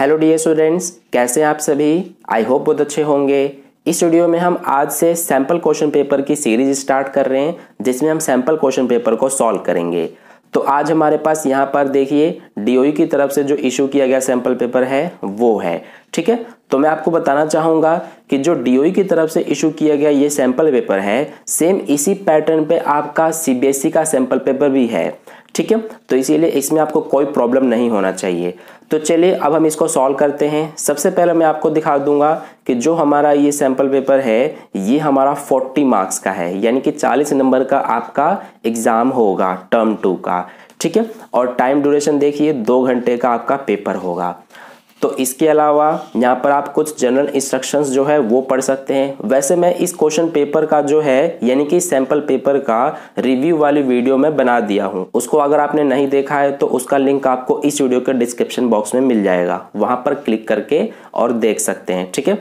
hello D students कैसे हैं आप सभी आई होप बहुत अच्छे होंगे इस वीडियो में हम आज से सैंपल क्वेश्चन पेपर की सीरीज स्टार्ट कर रहे हैं जिसमें हम सैंपल क्वेश्चन पेपर को सॉल्व करेंगे तो आज हमारे पास यहाँ पर देखिए डीओई e की तरफ से जो इशू किया गया सैंपल पेपर है वो है ठीक है तो मैं आपको बताना चाहूंगा कि जो डीओई e की तरफ से इशू किया गया ये सैंपल पेपर है सेम इसी पैटर्न पे आपका सीबीएसई e का सैंपल पेपर भी है ठीक है तो इसीलिए इसमें आपको कोई प्रॉब्लम नहीं होना चाहिए तो चलिए अब हम इसको सॉल्व करते हैं सबसे पहले मैं आपको दिखा दूंगा कि जो हमारा ये सैम्पल पेपर है ये हमारा 40 मार्क्स का है यानी कि 40 नंबर का आपका एग्ज़ाम होगा टर्म टू का ठीक है और टाइम ड्यूरेशन देखिए दो घंटे का आपका पेपर होगा तो इसके अलावा यहाँ पर आप कुछ जनरल इंस्ट्रक्शंस जो है वो पढ़ सकते हैं वैसे मैं इस क्वेश्चन पेपर का जो है यानी कि सैम्पल पेपर का रिव्यू वाली वीडियो में बना दिया हूँ उसको अगर आपने नहीं देखा है तो उसका लिंक आपको इस वीडियो के डिस्क्रिप्शन बॉक्स में मिल जाएगा वहाँ पर क्लिक करके और देख सकते हैं ठीक है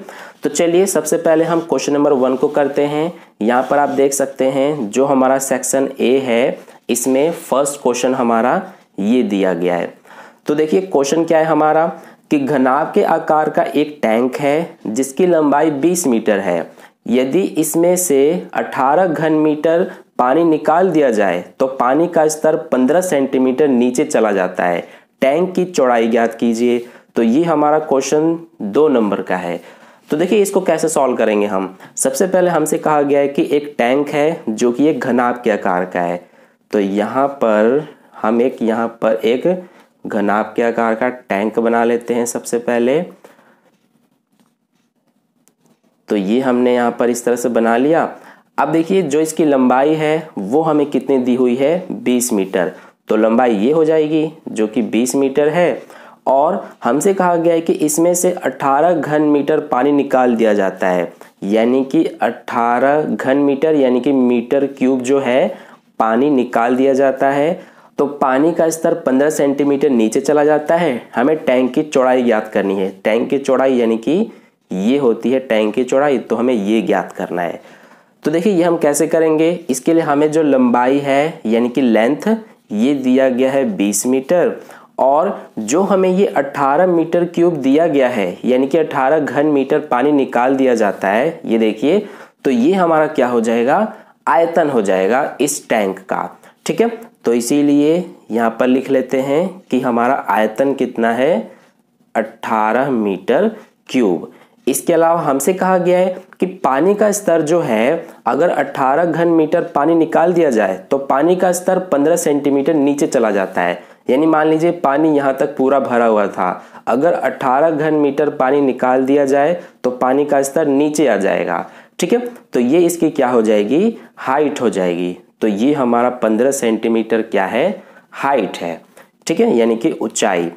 तो चलिए सबसे पहले हम क्वेश्चन नंबर वन को करते हैं यहाँ पर आप देख सकते हैं जो हमारा सेक्शन ए है इसमें फर्स्ट क्वेश्चन हमारा ये दिया गया है तो देखिए क्वेश्चन क्या है हमारा कि घनाभ के आकार का एक टैंक है जिसकी लंबाई 20 मीटर है यदि इसमें से 18 घन मीटर पानी निकाल दिया जाए तो पानी का स्तर 15 सेंटीमीटर नीचे चला जाता है टैंक की चौड़ाई ज्ञात कीजिए तो ये हमारा क्वेश्चन दो नंबर का है तो देखिए इसको कैसे सॉल्व करेंगे हम सबसे पहले हमसे कहा गया है कि एक टैंक है जो कि एक घनाभ के आकार का है तो यहाँ पर हम एक यहाँ पर एक घनाप के आकार का टैंक बना लेते हैं सबसे पहले तो ये हमने यहाँ पर इस तरह से बना लिया अब देखिए जो इसकी लंबाई है वो हमें कितनी दी हुई है 20 मीटर तो लंबाई ये हो जाएगी जो कि 20 मीटर है और हमसे कहा गया है कि इसमें से 18 घन मीटर पानी निकाल दिया जाता है यानी कि 18 घन मीटर यानी कि मीटर क्यूब जो है पानी निकाल दिया जाता है तो पानी का स्तर 15 सेंटीमीटर नीचे चला जाता है हमें टैंक की चौड़ाई ज्ञात करनी है टैंक की चौड़ाई यानी कि ये होती है टैंक की चौड़ाई तो हमें ये ज्ञात करना है तो देखिए ये हम कैसे करेंगे इसके लिए हमें जो लंबाई है यानी कि लेंथ ये दिया गया है 20 मीटर और जो हमें ये 18 मीटर क्यूब दिया गया है यानी कि 18 घन मीटर पानी निकाल दिया जाता है ये देखिए तो ये हमारा क्या हो जाएगा आयतन हो जाएगा इस टैंक का ठीक है तो इसीलिए यहाँ पर लिख लेते हैं कि हमारा आयतन कितना है 18 मीटर क्यूब इसके अलावा हमसे कहा गया है कि पानी का स्तर जो है अगर 18 घन मीटर पानी निकाल दिया जाए तो पानी का स्तर 15 सेंटीमीटर नीचे चला जाता है यानी मान लीजिए पानी यहाँ तक पूरा भरा हुआ था अगर 18 घन मीटर पानी निकाल दिया जाए तो पानी का स्तर नीचे आ जाएगा ठीक है तो ये इसकी क्या हो जाएगी हाइट हो जाएगी तो ये हमारा पंद्रह सेंटीमीटर क्या है हाइट है ठीक है यानी कि ऊंचाई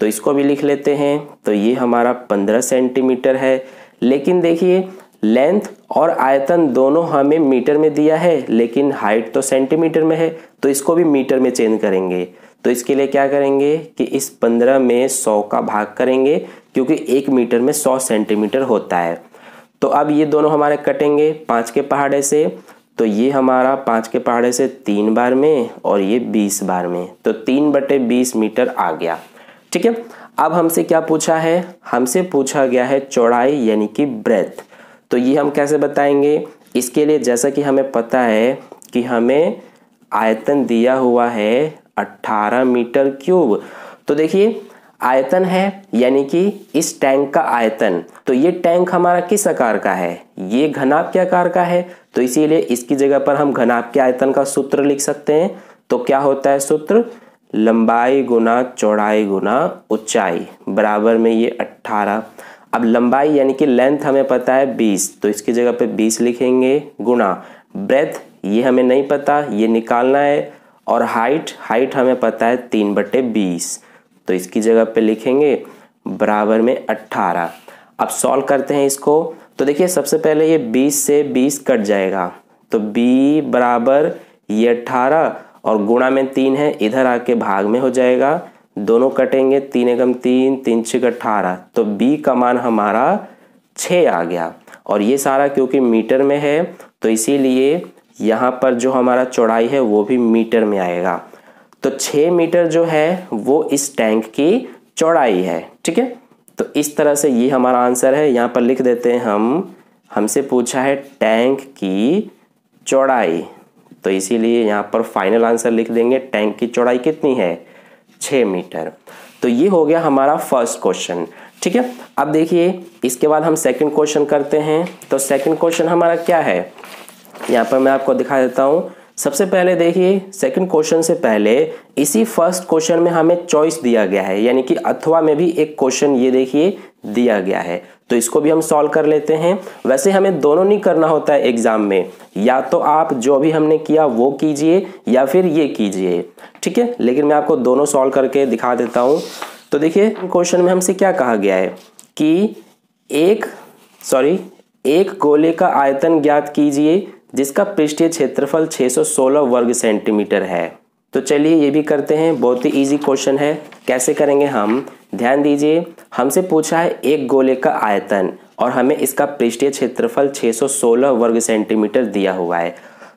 तो इसको भी लिख लेते हैं तो ये हमारा पंद्रह सेंटीमीटर है लेकिन देखिए लेंथ और आयतन दोनों हमें मीटर में दिया है लेकिन हाइट तो सेंटीमीटर में है तो इसको भी मीटर में चेंज करेंगे तो इसके लिए क्या करेंगे कि इस पंद्रह में सौ का भाग करेंगे क्योंकि एक मीटर में सौ सेंटीमीटर होता है तो अब ये दोनों हमारे कटेंगे पाँच के पहाड़े से तो ये हमारा पाँच के पहाड़े से तीन बार में और ये बीस बार में तो तीन बटे बीस मीटर आ गया ठीक है अब हमसे क्या पूछा है हमसे पूछा गया है चौड़ाई यानी कि ब्रेथ तो ये हम कैसे बताएंगे इसके लिए जैसा कि हमें पता है कि हमें आयतन दिया हुआ है 18 मीटर क्यूब तो देखिए आयतन है यानी कि इस टैंक का आयतन तो ये टैंक हमारा किस आकार का है ये घनाप के आकार का है तो इसीलिए इसकी जगह पर हम घनाप के आयतन का सूत्र लिख सकते हैं तो क्या होता है सूत्र लंबाई गुना चौड़ाई गुना ऊंचाई बराबर में ये 18 अब लंबाई यानी कि लेंथ हमें पता है बीस तो इसकी जगह पर बीस लिखेंगे गुना ब्रेथ ये हमें नहीं पता ये निकालना है और हाइट हाइट हमें पता है तीन बटे बीस तो इसकी जगह पे लिखेंगे बराबर में अट्ठारह अब सॉल्व करते हैं इसको तो देखिए सबसे पहले ये बीस से बीस कट जाएगा तो बी बराबर ये अट्ठारह और गुणा में तीन है इधर आके भाग में हो जाएगा दोनों कटेंगे तीन एकम तीन तीन छिक अट्ठारह तो बी का मान हमारा छः आ गया और ये सारा क्योंकि मीटर में है तो इसीलिए यहाँ पर जो हमारा चौड़ाई है वो भी मीटर में आएगा तो छ मीटर जो है वो इस टैंक की चौड़ाई है ठीक है तो इस तरह से ये हमारा आंसर है यहां पर लिख देते हैं हम हमसे पूछा है टैंक की चौड़ाई तो इसीलिए यहाँ पर फाइनल आंसर लिख देंगे टैंक की चौड़ाई कितनी है छ मीटर तो ये हो गया हमारा फर्स्ट क्वेश्चन ठीक है अब देखिए इसके बाद हम सेकंड क्वेश्चन करते हैं तो सेकंड क्वेश्चन हमारा क्या है यहाँ पर मैं आपको दिखा देता हूं सबसे पहले देखिए सेकंड क्वेश्चन से पहले इसी फर्स्ट क्वेश्चन में हमें चॉइस दिया गया है यानी कि अथवा में भी एक क्वेश्चन ये देखिए दिया गया है तो इसको भी हम सॉल्व कर लेते हैं वैसे हमें दोनों नहीं करना होता है एग्जाम में या तो आप जो भी हमने किया वो कीजिए या फिर ये कीजिए ठीक है लेकिन मैं आपको दोनों सॉल्व करके दिखा देता हूँ तो देखिए क्वेश्चन में हमसे क्या कहा गया है कि एक सॉरी एक गोले का आयतन ज्ञात कीजिए जिसका पृष्ठीय क्षेत्रफल 616 वर्ग सेंटीमीटर है तो चलिए ये भी करते हैं बहुत ही इजी क्वेश्चन है कैसे करेंगे हम ध्यान दीजिए हमसे पूछा है एक गोले का आयतन और हमें इसका पृष्ठीय क्षेत्रफल 616 वर्ग सेंटीमीटर दिया हुआ है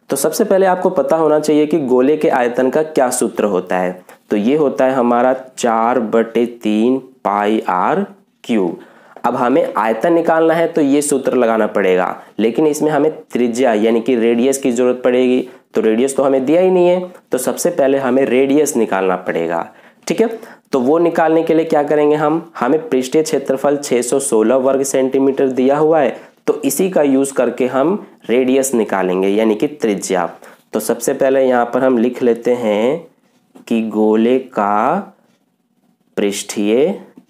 तो सबसे पहले आपको पता होना चाहिए कि गोले के आयतन का क्या सूत्र होता है तो ये होता है हमारा चार बटे तीन पाई आर क्यूब अब हमें आयतन निकालना है तो ये सूत्र लगाना पड़ेगा लेकिन इसमें हमें त्रिज्या यानी कि रेडियस की जरूरत पड़ेगी तो रेडियस तो हमें दिया ही नहीं है तो सबसे पहले हमें रेडियस निकालना पड़ेगा ठीक है तो वो निकालने के लिए क्या करेंगे हम हमें पृष्ठीय क्षेत्रफल 616 वर्ग सेंटीमीटर दिया हुआ है तो इसी का यूज करके हम रेडियस निकालेंगे यानी कि त्रिज्या तो सबसे पहले यहाँ पर हम लिख लेते हैं कि गोले का पृष्ठीय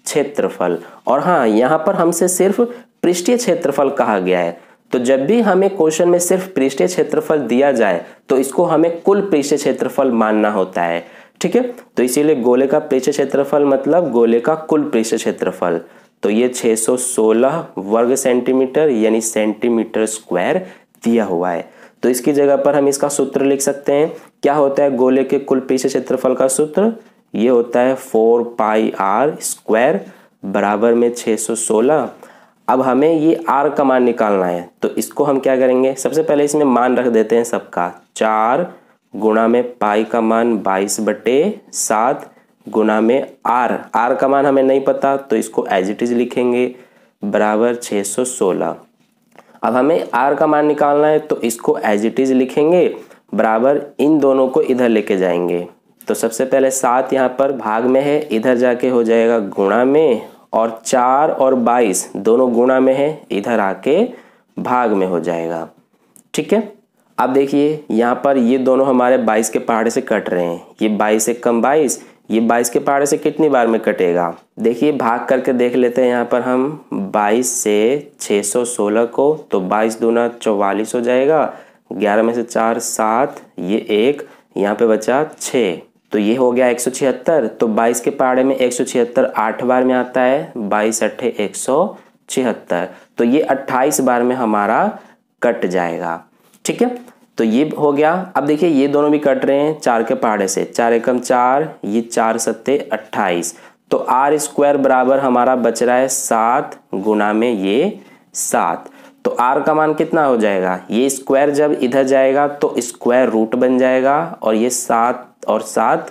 क्षेत्रफल और हाँ यहाँ पर हमसे सिर्फ पृष्ठीय क्षेत्रफल कहा गया है तो जब भी हमें क्वेश्चन में सिर्फ पृष्ठीय क्षेत्रफल दिया जाए तो इसको हमें कुल पृष्ठीय क्षेत्रफल मानना होता है ठीक है तो इसीलिए गोले का पृष्ठ क्षेत्रफल मतलब गोले का कुल पृष्ठ क्षेत्रफल तो ये 616 वर्ग सेंटीमीटर यानी सेंटीमीटर स्क्वायर दिया हुआ है तो इसकी जगह पर हम इसका सूत्र लिख सकते हैं क्या होता है गोले के कुल पृष्ठ क्षेत्रफल का सूत्र ये होता है फोर पाई आर स्क्वायर बराबर में 616 अब हमें ये आर का मान निकालना है तो इसको हम क्या करेंगे सबसे पहले इसमें मान रख देते हैं सबका चार गुणा में पाई का मान बाईस बटे सात गुना में आर आर का मान हमें नहीं पता तो इसको एज इट इज लिखेंगे बराबर 616 अब हमें आर का मान निकालना है तो इसको एज इट इज लिखेंगे बराबर इन दोनों को इधर लेके जाएंगे तो सबसे पहले सात यहाँ पर भाग में है इधर जाके हो जाएगा गुणा में और चार और बाईस दोनों गुणा में है इधर आके भाग में हो जाएगा ठीक है अब देखिए यहाँ पर ये दोनों हमारे बाईस के पहाड़े से कट रहे हैं ये बाईस एक कम बाईस ये बाईस के पहाड़े से कितनी बार में कटेगा देखिए भाग करके देख लेते हैं यहाँ पर हम बाईस से छः सौ सोलह को तो बाईस दूना चौवालीस हो जाएगा ग्यारह में से चार सात ये एक यहाँ पे बचा छः तो ये हो गया 176 तो 22 के पहाड़े में 176 आठ बार में आता है बाईस अट्ठे एक तो ये 28 बार में हमारा कट जाएगा ठीक है तो ये हो गया अब देखिए ये दोनों भी कट रहे हैं चार के पहाड़े से चार एकम चार ये चार सत्ते अट्ठाईस तो आर स्क्वायर बराबर हमारा बच रहा है सात गुना में ये सात तो आर का मान कितना हो जाएगा ये स्क्वायर जब इधर जाएगा तो स्क्वायर रूट बन जाएगा और ये सात और सात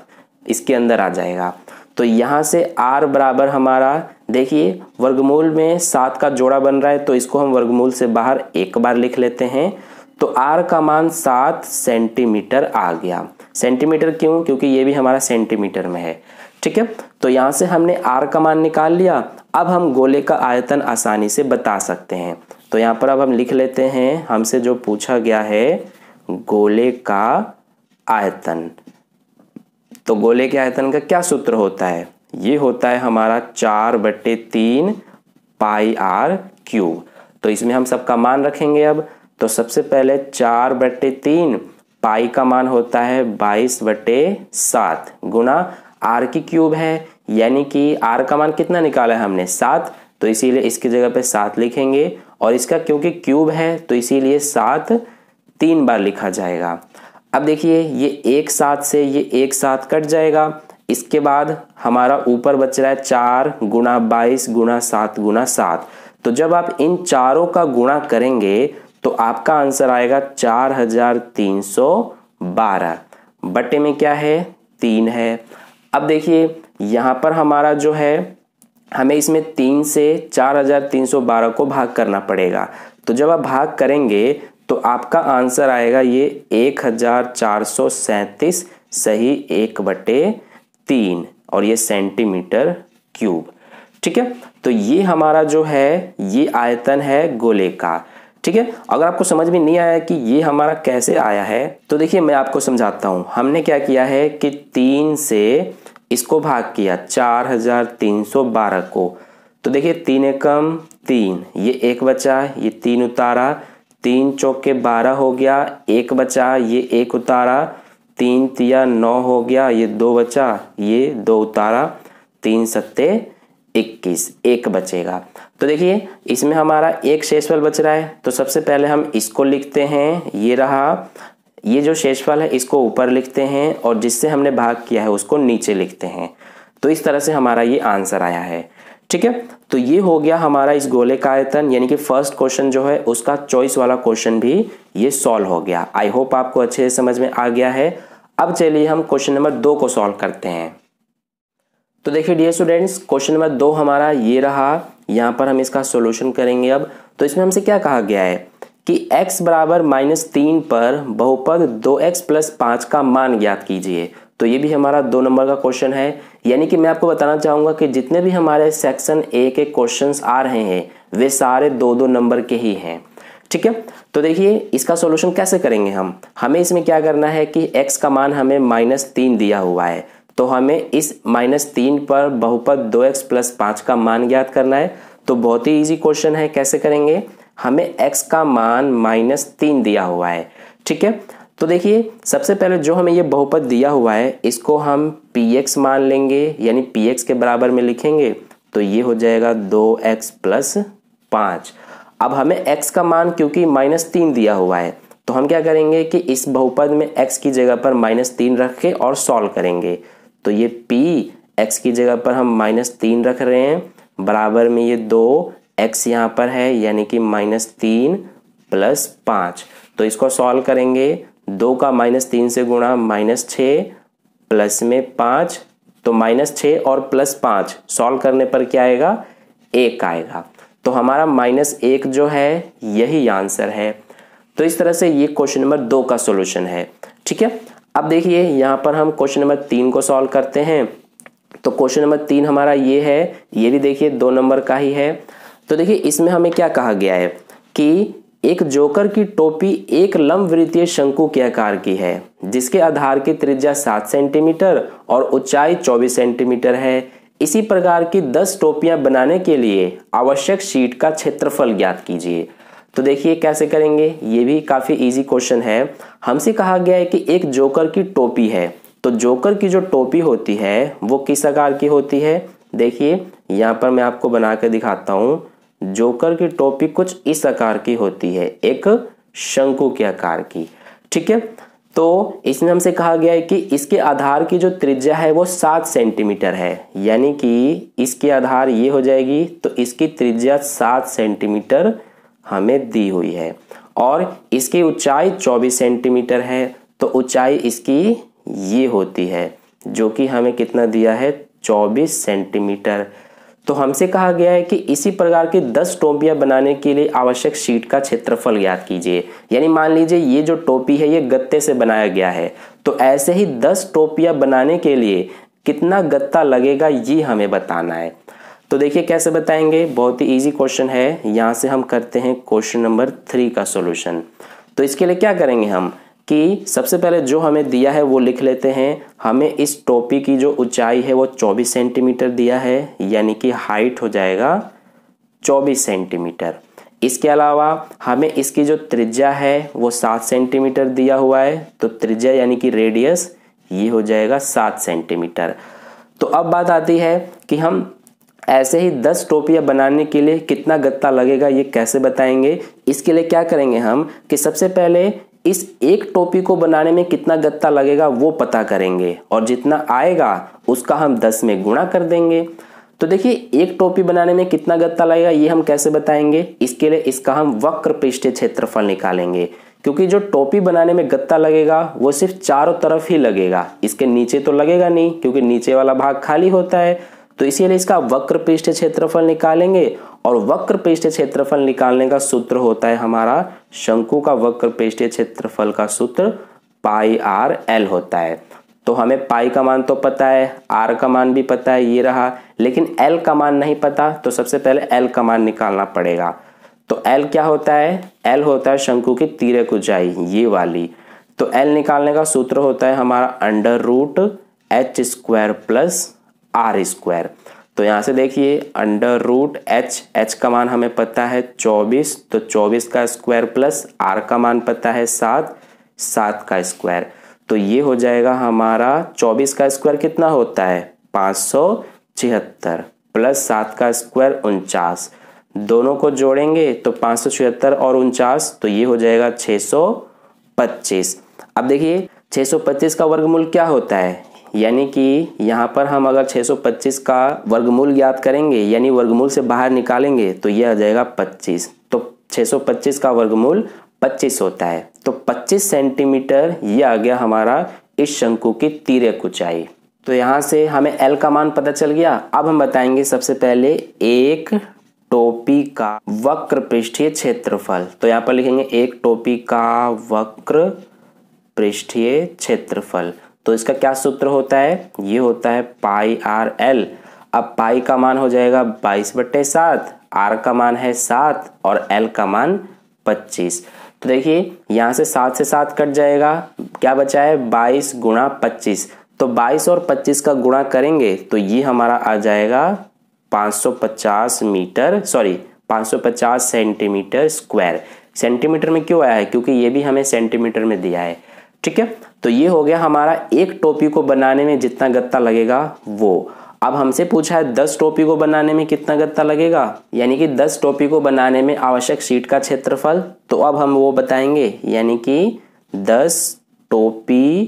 इसके अंदर आ जाएगा तो यहाँ से r बराबर हमारा देखिए वर्गमूल में सात का जोड़ा बन रहा है तो इसको हम वर्गमूल से बाहर एक बार लिख लेते हैं तो r का मान सात सेंटीमीटर आ गया सेंटीमीटर क्यों क्योंकि ये भी हमारा सेंटीमीटर में है ठीक है तो यहाँ से हमने r का मान निकाल लिया अब हम गोले का आयतन आसानी से बता सकते हैं तो यहाँ पर अब हम लिख लेते हैं हमसे जो पूछा गया है गोले का आयतन तो गोले के आयतन का क्या सूत्र होता है ये होता है हमारा चार बट्टे तीन पाई आर क्यूब तो इसमें हम सबका मान रखेंगे अब तो सबसे पहले चार बट्टे तीन पाई का मान होता है बाईस बटे सात गुना आर की क्यूब है यानी कि आर का मान कितना निकाला है हमने सात तो इसीलिए इसकी जगह पे सात लिखेंगे और इसका क्योंकि क्यूब है तो इसीलिए सात तीन बार लिखा जाएगा अब देखिए ये एक साथ से ये एक साथ कट जाएगा इसके बाद हमारा ऊपर बच रहा है चार गुणा बाईस गुणा सात गुणा सात तो जब आप इन चारों का गुणा करेंगे तो आपका आंसर आएगा चार हजार तीन सौ बारह बटे में क्या है तीन है अब देखिए यहाँ पर हमारा जो है हमें इसमें तीन से चार हजार तीन सौ बारह को भाग करना पड़ेगा तो जब आप भाग करेंगे तो आपका आंसर आएगा ये एक हजार चार सौ सैंतीस सही एक बटे तीन और ये सेंटीमीटर क्यूब ठीक है तो ये हमारा जो है ये आयतन है गोले का ठीक है अगर आपको समझ में नहीं आया कि ये हमारा कैसे आया है तो देखिए मैं आपको समझाता हूं हमने क्या किया है कि तीन से इसको भाग किया चार हजार तीन सौ बारह को तो देखिए तीन एकम तीन ये एक बचा ये तीन उतारा तीन चौके बारह हो गया एक बचा ये एक उतारा तीन तिया नौ हो गया ये दो बचा ये दो उतारा तीन सत्ते इक्कीस एक बचेगा तो देखिए इसमें हमारा एक शेषफल बच रहा है तो सबसे पहले हम इसको लिखते हैं ये रहा ये जो शेषफल है इसको ऊपर लिखते हैं और जिससे हमने भाग किया है उसको नीचे लिखते हैं तो इस तरह से हमारा ये आंसर आया है ठीक है तो ये हो गया हमारा इस गोले का आयतन यानी कि फर्स्ट क्वेश्चन जो है उसका चॉइस वाला क्वेश्चन भी ये सॉल्व हो गया आई होप आपको अच्छे से समझ में आ गया है अब चलिए हम क्वेश्चन नंबर दो को सॉल्व करते हैं तो देखिए डियर स्टूडेंट्स क्वेश्चन नंबर दो हमारा ये रहा यहाँ पर हम इसका सोल्यूशन करेंगे अब तो इसमें हमसे क्या कहा गया है कि x बराबर माइनस तीन पर बहुपद दो एक्स प्लस पाँच का मान ज्ञात कीजिए तो ये भी हमारा दो नंबर का क्वेश्चन है यानी कि मैं आपको बताना चाहूँगा कि जितने भी हमारे सेक्शन ए के क्वेश्चन आ रहे हैं वे सारे दो दो नंबर के ही हैं ठीक है तो देखिए इसका सॉल्यूशन कैसे करेंगे हम हमें इसमें क्या करना है कि एक्स का मान हमें माइनस तीन दिया हुआ है तो हमें इस माइनस तीन पर बहुपद दो एक्स प्लस पाँच का मान ज्ञात करना है तो बहुत ही इजी क्वेश्चन है कैसे करेंगे हमें एक्स का मान माइनस तीन दिया हुआ है ठीक है तो देखिए सबसे पहले जो हमें ये बहुपद दिया हुआ है इसको हम पी एक्स मान लेंगे यानी पी एक्स के बराबर में लिखेंगे तो ये हो जाएगा दो एक्स प्लस पाँच अब हमें एक्स का मान क्योंकि माइनस तीन दिया हुआ है तो हम क्या करेंगे कि इस बहुपद में एक्स की जगह पर माइनस तीन रख के और सॉल्व करेंगे तो ये पी एक्स की जगह पर हम माइनस तीन रख रहे हैं बराबर में ये दो एक्स यहाँ पर है यानी कि माइनस तीन प्लस पाँच तो इसको सॉल्व करेंगे दो का माइनस तीन से गुणा माइनस छ प्लस में पांच तो माइनस छ और प्लस पांच सॉल्व करने पर क्या आएगा एक आएगा तो हमारा माइनस एक जो है यही आंसर है तो इस तरह से ये क्वेश्चन नंबर दो का सोल्यूशन है ठीक है अब देखिए यहां पर हम क्वेश्चन नंबर तीन को सॉल्व करते हैं तो क्वेश्चन नंबर तीन हमारा ये है ये भी देखिए दो नंबर का ही है तो देखिए इसमें हमें क्या कहा गया है कि एक जोकर की टोपी एक लंब वृत्तीय शंकु के आकार की है जिसके आधार की त्रिज्या सात सेंटीमीटर और ऊंचाई चौबीस सेंटीमीटर है इसी प्रकार की दस टोपियां बनाने के लिए आवश्यक शीट का क्षेत्रफल ज्ञात कीजिए तो देखिए कैसे करेंगे ये भी काफ़ी इजी क्वेश्चन है हमसे कहा गया है कि एक जोकर की टोपी है तो जोकर की जो टोपी होती है वो किस आकार की होती है देखिए यहाँ पर मैं आपको बना कर दिखाता हूँ जोकर की टोपी कुछ इस आकार की होती है एक शंकु के आकार की ठीक है तो इसमें हमसे कहा गया है कि इसके आधार की जो त्रिज्या है वो सात सेंटीमीटर है यानी कि इसके आधार ये हो जाएगी तो इसकी त्रिज्या सात सेंटीमीटर हमें दी हुई है और इसकी ऊंचाई चौबीस सेंटीमीटर है तो ऊंचाई इसकी ये होती है जो कि हमें कितना दिया है चौबीस सेंटीमीटर तो हमसे कहा गया है कि इसी प्रकार की 10 टोपियां बनाने के लिए आवश्यक शीट का क्षेत्रफल ज्ञात कीजिए यानी मान लीजिए ये जो टोपी है ये गत्ते से बनाया गया है तो ऐसे ही 10 टोपियां बनाने के लिए कितना गत्ता लगेगा ये हमें बताना है तो देखिए कैसे बताएंगे बहुत ही ईजी क्वेश्चन है यहाँ से हम करते हैं क्वेश्चन नंबर थ्री का सोल्यूशन तो इसके लिए क्या करेंगे हम कि सबसे पहले जो हमें दिया है वो लिख लेते हैं हमें इस टोपी की जो ऊंचाई है वो 24 सेंटीमीटर दिया है यानी कि हाइट हो जाएगा 24 सेंटीमीटर इसके अलावा हमें इसकी जो त्रिज्या है वो सात सेंटीमीटर दिया हुआ है तो त्रिज्या यानी कि रेडियस ये हो जाएगा सात सेंटीमीटर तो अब बात आती है कि हम ऐसे ही दस टोपियाँ बनाने के लिए कितना गत्ता लगेगा ये कैसे बताएंगे इसके लिए क्या करेंगे हम कि सबसे पहले इस एक टोपी को बनाने में कितना गत्ता लगेगा वो पता करेंगे और जितना आएगा उसका हम दस में गुणा कर देंगे तो देखिए एक टोपी बनाने में कितना गत्ता लगेगा ये हम कैसे बताएंगे इसके लिए इसका हम वक्र पृष्ठीय क्षेत्रफल निकालेंगे क्योंकि जो टोपी बनाने में गत्ता लगेगा वो सिर्फ चारों तरफ ही लगेगा इसके नीचे तो लगेगा नहीं क्योंकि नीचे वाला भाग खाली होता है तो इसीलिए इसका वक्र पृष्ठ क्षेत्रफल निकालेंगे और वक्र पेष्ट क्षेत्रफल निकालने का सूत्र होता है हमारा शंकु का वक्र पृष्ठ क्षेत्रफल का सूत्र पाई आर एल होता है तो हमें पाई का मान तो पता है आर का मान भी पता है ये रहा लेकिन एल का मान नहीं पता तो सबसे पहले एल का मान निकालना पड़ेगा तो एल क्या होता है एल होता है शंकु की को जाए ये वाली तो एल निकालने का सूत्र होता है हमारा under root H square plus R square तो यहाँ से देखिए अंडर रूट एच एच का मान हमें पता है चौबीस तो चौबीस का स्क्वायर प्लस आर का मान पता है सात सात का स्क्वायर तो ये हो जाएगा हमारा चौबीस का स्क्वायर कितना होता है पाँच सौ छिहत्तर प्लस सात का स्क्वायर उनचास दोनों को जोड़ेंगे तो पाँच सौ छिहत्तर और उनचास तो ये हो जाएगा छः सौ पच्चीस अब देखिए 625 का वर्गमूल क्या होता है यानी कि यहाँ पर हम अगर 625 का वर्गमूल ज्ञात करेंगे यानी वर्गमूल से बाहर निकालेंगे तो यह आ जाएगा 25 तो 625 का वर्गमूल 25 होता है तो 25 सेंटीमीटर यह आ गया हमारा इस शंकु की तीर ऊंचाई तो यहाँ से हमें एल का मान पता चल गया अब हम बताएंगे सबसे पहले एक टोपी का वक्र पृष्ठीय क्षेत्रफल तो यहाँ पर लिखेंगे एक टोपी का वक्र पृष्ठीय क्षेत्रफल तो इसका क्या सूत्र होता है ये होता है पाई आर एल अब पाई का मान हो जाएगा बाईस बट्टे सात आर का मान है सात और एल का मान पच्चीस तो देखिए यहाँ से सात से सात कट जाएगा क्या बचा है बाईस गुणा पच्चीस तो बाईस और पच्चीस का गुणा करेंगे तो ये हमारा आ जाएगा सौ पचास मीटर सॉरी सौ पचास सेंटीमीटर स्क्वायर सेंटीमीटर में क्यों आया है क्योंकि ये भी हमें सेंटीमीटर में दिया है ठीक है तो ये हो गया हमारा एक टोपी को बनाने में जितना गत्ता लगेगा वो अब हमसे पूछा है दस टोपी को बनाने में कितना गत्ता लगेगा यानी कि दस टोपी को बनाने में आवश्यक शीट का क्षेत्रफल तो अब हम वो बताएंगे यानी कि दस टोपी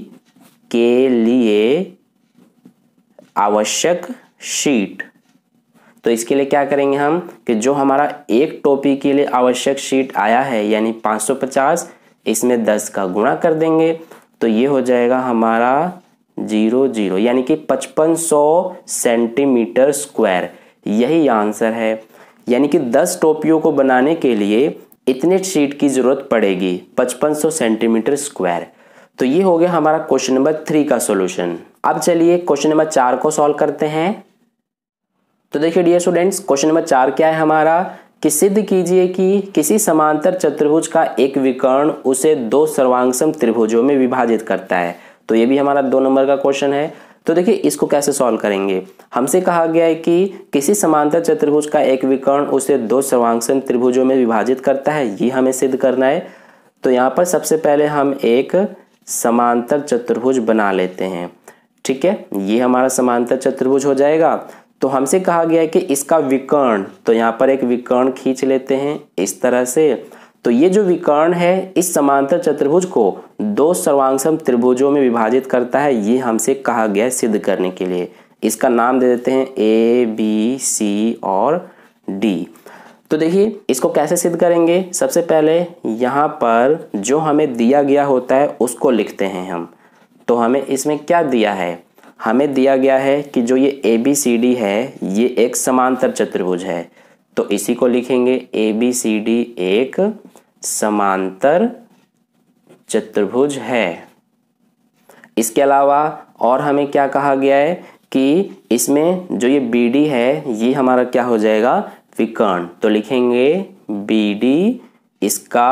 के लिए आवश्यक शीट तो इसके लिए क्या करेंगे हम कि जो हमारा एक टोपी के लिए आवश्यक शीट आया है यानी 550 इसमें दस का गुणा कर देंगे तो ये हो जाएगा हमारा जीरो जीरो यानी कि पचपन सौ सेंटीमीटर स्क्वायर यही आंसर है यानी कि दस टोपियों को बनाने के लिए इतने शीट की ज़रूरत पड़ेगी पचपन सौ सेंटीमीटर स्क्वायर तो ये हो गया हमारा क्वेश्चन नंबर थ्री का सॉल्यूशन अब चलिए क्वेश्चन नंबर चार को सॉल्व करते हैं तो देखिए डियर स्टूडेंट्स क्वेश्चन नंबर चार क्या है हमारा कि सिद्ध कीजिए कि किसी समांतर चतुर्भुज का एक विकर्ण उसे दो सर्वांगसम त्रिभुजों में विभाजित करता है तो ये भी हमारा दो नंबर का क्वेश्चन है तो देखिए इसको कैसे सॉल्व करेंगे हमसे कहा गया है कि किसी समांतर चतुर्भुज का एक विकर्ण उसे दो सर्वांगसम त्रिभुजों में विभाजित करता है ये हमें सिद्ध करना है तो यहाँ पर सबसे पहले हम एक समांतर चतुर्भुज बना लेते हैं ठीक है ये हमारा समांतर चतुर्भुज हो जाएगा तो हमसे कहा गया है कि इसका विकर्ण तो यहाँ पर एक विकर्ण खींच लेते हैं इस तरह से तो ये जो विकर्ण है इस समांतर चतुर्भुज को दो सर्वांगसम त्रिभुजों में विभाजित करता है ये हमसे कहा गया है सिद्ध करने के लिए इसका नाम दे देते हैं ए बी सी और डी तो देखिए इसको कैसे सिद्ध करेंगे सबसे पहले यहाँ पर जो हमें दिया गया होता है उसको लिखते हैं हम तो हमें इसमें क्या दिया है हमें दिया गया है कि जो ये ए बी सी डी है ये एक समांतर चतुर्भुज है तो इसी को लिखेंगे ए बी सी डी एक समांतर चतुर्भुज है इसके अलावा और हमें क्या कहा गया है कि इसमें जो ये बी डी है ये हमारा क्या हो जाएगा विकर्ण तो लिखेंगे बी डी इसका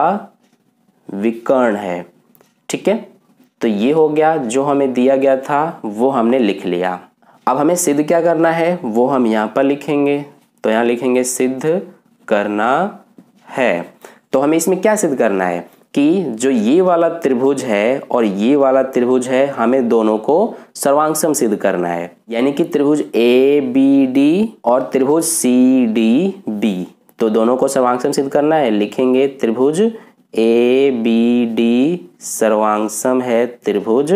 विकर्ण है ठीक है तो ये हो गया जो हमें दिया गया था वो हमने लिख लिया अब हमें सिद्ध क्या करना है वो हम यहाँ पर लिखेंगे तो यहाँ लिखेंगे सिद्ध करना है तो हमें इसमें क्या सिद्ध करना है कि जो ये वाला त्रिभुज है और ये वाला त्रिभुज है हमें दोनों को सर्वांग सिद्ध करना है यानी कि त्रिभुज ए बी डी और त्रिभुज सी डी बी तो दोनों को सर्वांग सिद्ध करना है लिखेंगे त्रिभुज ए बी डी सर्वांगसम है त्रिभुज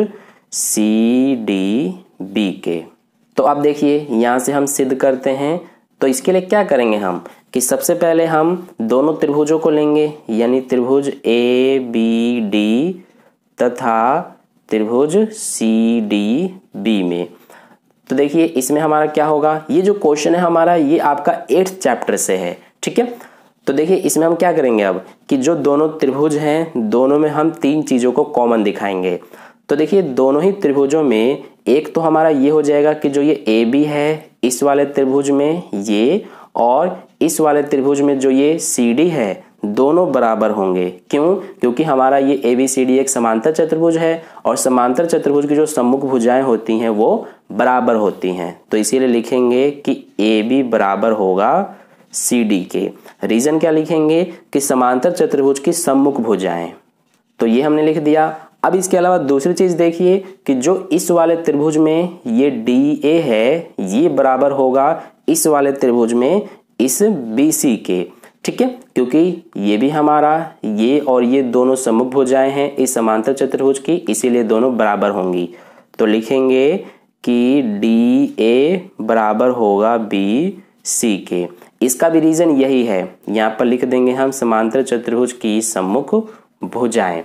सी डी बी के तो अब देखिए यहाँ से हम सिद्ध करते हैं तो इसके लिए क्या करेंगे हम कि सबसे पहले हम दोनों त्रिभुजों को लेंगे यानी त्रिभुज ए बी डी तथा त्रिभुज सी डी बी में तो देखिए इसमें हमारा क्या होगा ये जो क्वेश्चन है हमारा ये आपका एट्थ चैप्टर से है ठीक है तो देखिए इसमें हम क्या करेंगे अब कि जो दोनों त्रिभुज हैं दोनों में हम तीन चीज़ों को कॉमन दिखाएंगे तो देखिए दोनों ही त्रिभुजों में एक तो हमारा ये हो जाएगा कि जो ये ए बी है इस वाले त्रिभुज में ये और इस वाले त्रिभुज में जो ये सी डी है दोनों बराबर होंगे क्यों क्योंकि हमारा ये ए बी सी डी एक समांतर चतुर्भुज है और समांतर चतुर्भुज की जो सम्मुख भुजाएं होती हैं वो बराबर होती हैं तो इसीलिए लिखेंगे कि ए बी बराबर होगा सी डी के रीजन क्या लिखेंगे कि समांतर चतुर्भुज की सम्मुख भुजाएं तो ये हमने लिख दिया अब इसके अलावा दूसरी चीज देखिए कि जो इस वाले त्रिभुज में ये डी ए है ये बराबर होगा इस वाले त्रिभुज में इस बी सी के ठीक है क्योंकि ये भी हमारा ये और ये दोनों सम्मुख भुजाएं हैं इस समांतर चतुर्भुज की इसीलिए दोनों बराबर होंगी तो लिखेंगे कि डी ए बराबर होगा बी सी के इसका भी रीजन यही है यहाँ पर लिख देंगे हम समांतर चतुर्भुज की सम्मुख भुजाएं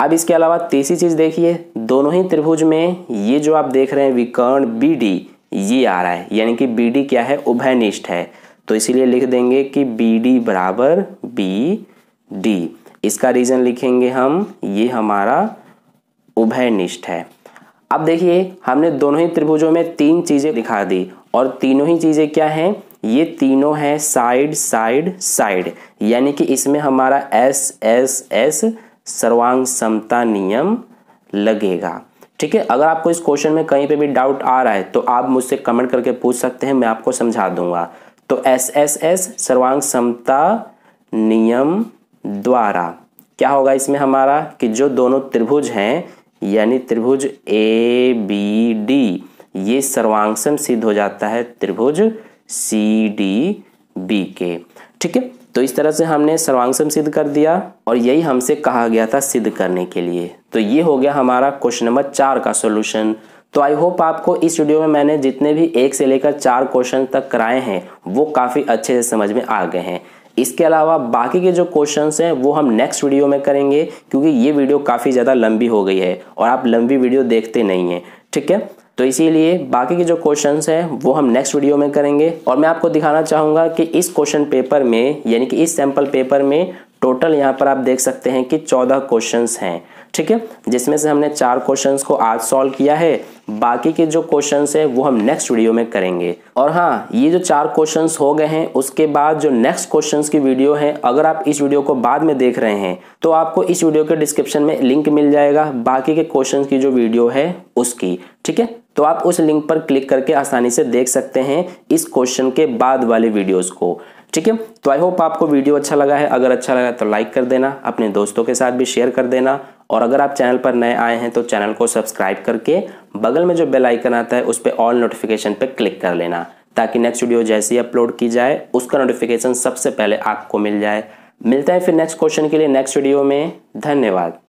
अब इसके अलावा तीसरी चीज देखिए दोनों ही त्रिभुज में ये जो आप देख रहे हैं विकर्ण बी डी ये आ रहा है यानी कि बी डी क्या है उभयनिष्ठ है तो इसीलिए लिख देंगे कि बी डी बराबर बी डी इसका रीजन लिखेंगे हम ये हमारा उभयनिष्ठ है अब देखिए हमने दोनों ही त्रिभुजों में तीन चीज़ें दिखा दी और तीनों ही चीज़ें क्या हैं ये तीनों हैं साइड साइड साइड यानी कि इसमें हमारा एस एस एस सर्वांग समता नियम लगेगा ठीक है अगर आपको इस क्वेश्चन में कहीं पे भी डाउट आ रहा है तो आप मुझसे कमेंट करके पूछ सकते हैं मैं आपको समझा दूंगा तो एस एस एस सर्वांग समता नियम द्वारा क्या होगा इसमें हमारा कि जो दोनों त्रिभुज हैं यानी त्रिभुज ए बी डी ये सर्वांगसम सिद्ध हो जाता है त्रिभुज सी डी बी के ठीक है तो इस तरह से हमने सर्वांगसम सिद्ध कर दिया और यही हमसे कहा गया था सिद्ध करने के लिए तो ये हो गया हमारा क्वेश्चन नंबर चार का सोल्यूशन तो आई होप आपको इस वीडियो में मैंने जितने भी एक से लेकर चार क्वेश्चन तक कराए हैं वो काफ़ी अच्छे से समझ में आ गए हैं इसके अलावा बाकी के जो क्वेश्चंस हैं वो हम नेक्स्ट वीडियो में करेंगे क्योंकि ये वीडियो काफ़ी ज़्यादा लंबी हो गई है और आप लंबी वीडियो देखते नहीं हैं ठीक है तो इसीलिए बाकी के जो क्वेश्चन हैं वो हम नेक्स्ट वीडियो में करेंगे और मैं आपको दिखाना चाहूँगा कि इस क्वेश्चन पेपर में यानी कि इस सैम्पल पेपर में टोटल यहाँ पर आप देख सकते हैं कि चौदह क्वेश्चन हैं ठीक है जिसमें से हमने चार क्वेश्चन को आज सॉल्व किया है बाकी के जो क्वेश्चन है वो हम नेक्स्ट वीडियो में करेंगे और हाँ ये जो चार क्वेश्चन हो गए हैं उसके बाद जो नेक्स्ट क्वेश्चन की वीडियो है अगर आप इस वीडियो को बाद में देख रहे हैं तो आपको इस वीडियो के डिस्क्रिप्शन में लिंक मिल जाएगा बाकी के क्वेश्चन की जो वीडियो है उसकी ठीक है तो आप उस लिंक पर क्लिक करके आसानी से देख सकते हैं इस क्वेश्चन के बाद वाले वीडियोस को ठीक है तो आई होप आपको वीडियो अच्छा लगा है अगर अच्छा लगा तो लाइक कर देना अपने दोस्तों के साथ भी शेयर कर देना और अगर आप चैनल पर नए आए हैं तो चैनल को सब्सक्राइब करके बगल में जो बेल आइकन आता है उस पर ऑल नोटिफिकेशन पर क्लिक कर लेना ताकि नेक्स्ट वीडियो जैसी अपलोड की जाए उसका नोटिफिकेशन सबसे पहले आपको मिल जाए मिलता है फिर नेक्स्ट क्वेश्चन के लिए नेक्स्ट वीडियो में धन्यवाद